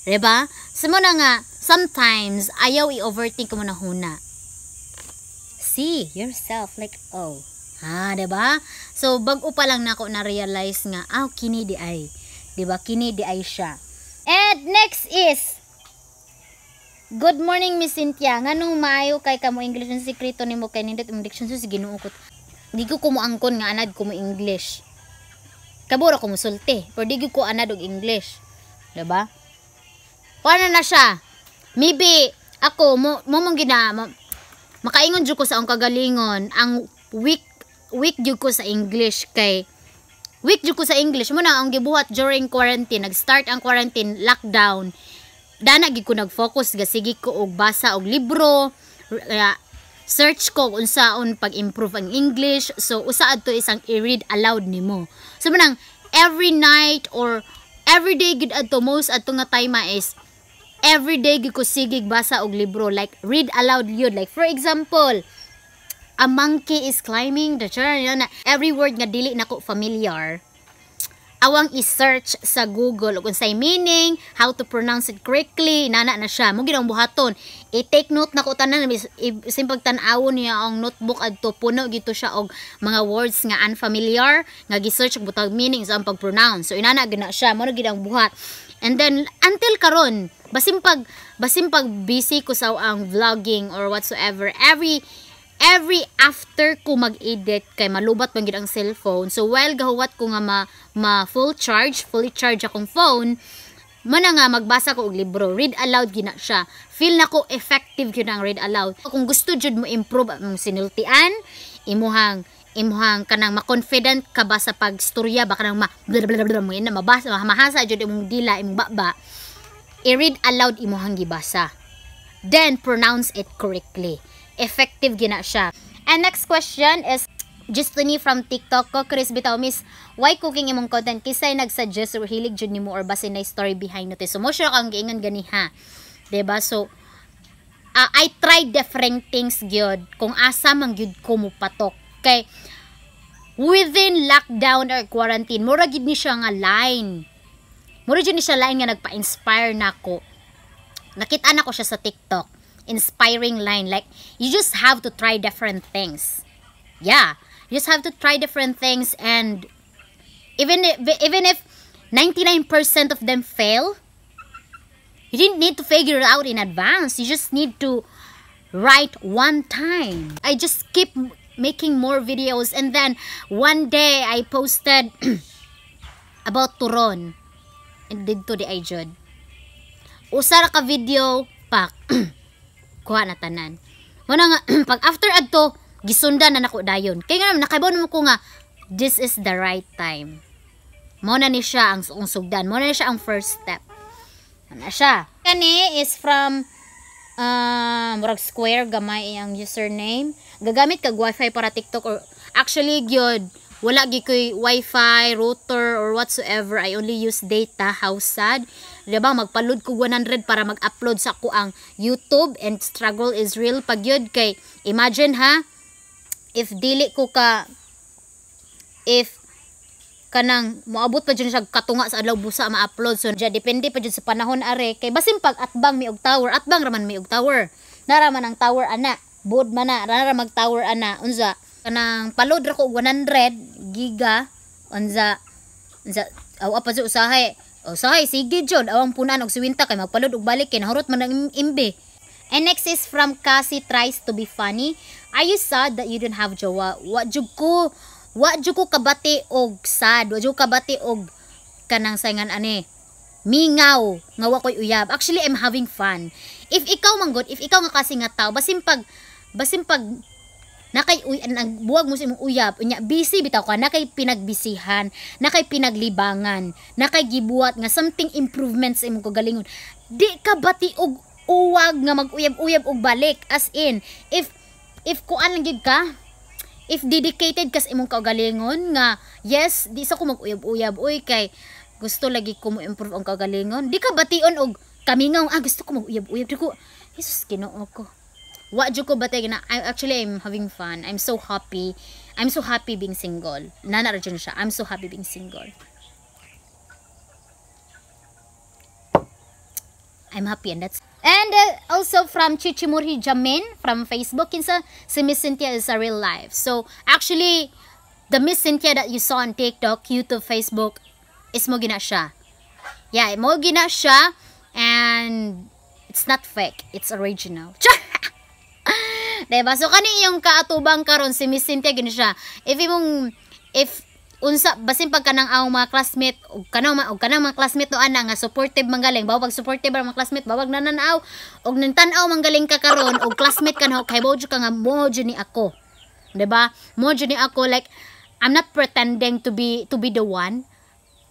diba so mo nga sometimes ayaw i-overthink mo na huna see yourself like oh ha diba so bag-o pa lang nako na realize nga aw oh, kini di ay diba kini di ay siya and next is Good morning, Miss Cynthia. Nganong maayo kay kamo English ang sikreto nimo kay nindot imong diksyon sa ginuukot. Di ko kumuangkon nga anad ko mo English. Kaburo ko musulti, pero di ko anad og English. Diba? Kuha na siya. Maybe ako mo mo mong gina makaingon jud ko sa ang kagalingon ang weak weak jud ko sa English kay weak jud ko sa English mo na ang gibuhat during quarantine nag-start ang quarantine lockdown dana gid ko nag-focus ga sige ko og basa og libro search ko kung saon pag-improve ang English so usa adto isang i-read aloud nimo so manang every night or every day gid adto most adto nga time is every day gid ko sige basa og libro like read aloud yun like for example a monkey is climbing the tree every word nga dili nako familiar awang i-search sa Google kung say meaning, how to pronounce it correctly, nana na siya. Mo ginang buhaton. I-take note na ko tanan simple tan-awon niya ang notebook adto puno gito siya og mga words nga unfamiliar nga gi-search og butang meaning sa ang pag-pronounce. So inana gina siya, mo na ginang buhat. And then until karon, basin pag basin pag busy ko sa ang vlogging or whatsoever every every after ko mag-edit kay malubat man gid ang cellphone so while gahuwat ko nga ma, ma full charge fully charge akong phone Mana nga magbasa ko og libro, read aloud gina siya. Feel nako effective gyud ang read aloud. Kung gusto jud mo improve ang sinultian, imuhang imuhang kanang ma-confident ka ba sa pagstorya baka nang ma blablabla mo yun na mabasa mahasa jud imong dila imong baba i-read aloud imuhang gibasa then pronounce it correctly effective gina siya. And next question is just ni from TikTok ko, Chris bitaw miss, why cooking imong content kisay nag-suggest or hilig jud nimo or basin na story behind nito. So mo sure kang giingon gani ha. 'Di ba? So uh, I try different things gyud kung asa man gyud ko mo patok. Kay within lockdown or quarantine, mura gid ni siya nga line. Mura gid ni siya line nga nagpa-inspire nako. Nakita na ko siya sa TikTok inspiring line like you just have to try different things yeah you just have to try different things and even if, even if 99% of them fail you didn't need to figure it out in advance you just need to write one time i just keep making more videos and then one day i posted about turon and didto di the jud usa ka video pak kuha na tanan mo nga pag after adto gisundan na nako dayon kay nga nakabaw mo ko nga this is the right time mo na ni siya ang ung sugdan mo na ni siya ang first step Ana siya kani is from uh, murag square gamay ang username gagamit kag wifi para tiktok or actually gyud wala gi koy wifi router or whatsoever i only use data how sad Diba? Magpalud ko 100 para mag-upload sa ko ang YouTube and struggle is real pag yun. Kay, imagine ha, if dili ko ka, if kanang moabot pa dyan siya katunga sa adlaw busa ma-upload so dyan, depende pa dyan sa panahon are kay basin pag atbang mi og tower atbang raman mi og tower naraman ang tower ana bud mana na mag tower ana unsa kanang palod ra ko 100 giga unsa unsa aw pa sa usahay o sahay, sige Jod, awang punan og siwinta kay magpalud og balik kay nahurot man ang imbe. And next is from Cassie tries to be funny. Are you sad that you don't have jowa? Wa jud ko. Wa jud ko kabati og sad. Wa jud kabati og kanang saingan ani mingaw nga wa koy uyab actually I'm having fun if ikaw manggod if ikaw nga kasi nga tao basin pag basin pag na kay uy ang buwag mo sa imong uyab unya busy bitaw ka na kay pinagbisihan na kay pinaglibangan na kay gibuhat nga something improvements sa imong kagalingon di ka bati og uwag nga maguyab-uyab og balik as in if if kuan lang gid ka if dedicated ka sa imong kagalingon nga yes di sa ko maguyab-uyab uy kay gusto lagi ko mo improve ang kagalingon di ka bation og kami nga ah gusto ko maguyab-uyab di ko Jesus Ginoo ko What joko batay na i actually I'm having fun. I'm so happy. I'm so happy being single. Nana ra siya. I'm so happy being single. I'm happy and that's and uh, also from Chichimurhi Jamin from Facebook kinsa si Miss Cynthia is a real life so actually the Miss Cynthia that you saw on TikTok YouTube Facebook is mogina siya yeah mogina siya and it's not fake it's original diba? So, kani yung kaatubang karon si Miss Cynthia, gini siya. If imong, if, unsa basin pag nang ang mga classmate og kanang og kanang mga classmate no ana nga supportive manggaling bawo pag supportive ang mga classmate bawag nananaw og nintan-aw manggaling ka karon og classmate kanho kay bojo ka nga mojo ni ako 'di ba mojo ni ako like I'm not pretending to be to be the one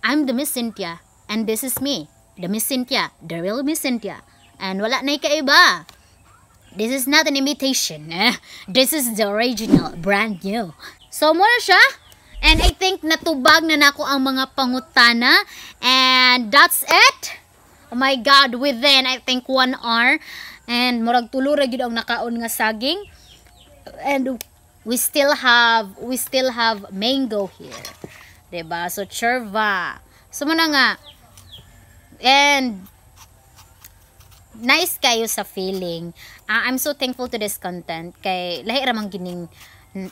I'm the Miss Cynthia and this is me the Miss Cynthia the real Miss Cynthia and wala na kaiba This is not an imitation, eh? This is the original, brand new. So, mura siya. And I think natubag na nako ang mga pangutana. And that's it. Oh my God, within, I think, 1 hour. And murag ra gyud ang nakaon nga saging. And we still have, we still have mango here. Diba? So, cherva. So, muna nga. And, nice kayo sa feeling. Ah, I'm so thankful to this content kay lahi ramang gining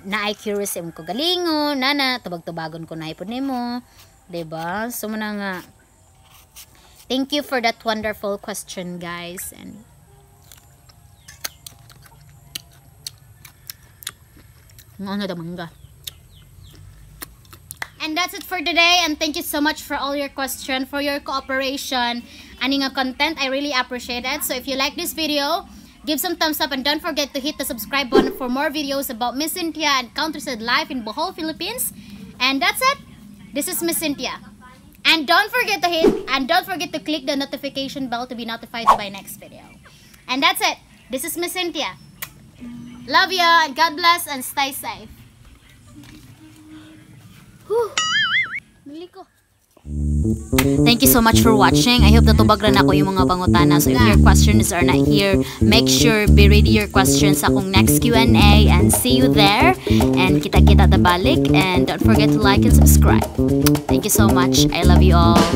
na ay curious im ko galingo nana tubag-tubagon ko na ipod nimo diba so muna nga thank you for that wonderful question guys and ano da mangga And that's it for today and thank you so much for all your question for your cooperation. Aning nga content, I really appreciate it. So if you like this video, Give some thumbs up and don't forget to hit the subscribe button for more videos about Miss Cynthia and countryside life in Bohol, Philippines. And that's it. This is Miss Cynthia. And don't forget to hit and don't forget to click the notification bell to be notified by next video. And that's it. This is Miss Cynthia. Love ya and God bless and stay safe. Whew. Bili ko. Thank you so much for watching. I hope natubagra na ako yung mga pangutana. So if your questions are not here, make sure be ready your questions sa akong next Q&A and see you there. And kita-kita the balik and don't forget to like and subscribe. Thank you so much. I love you all.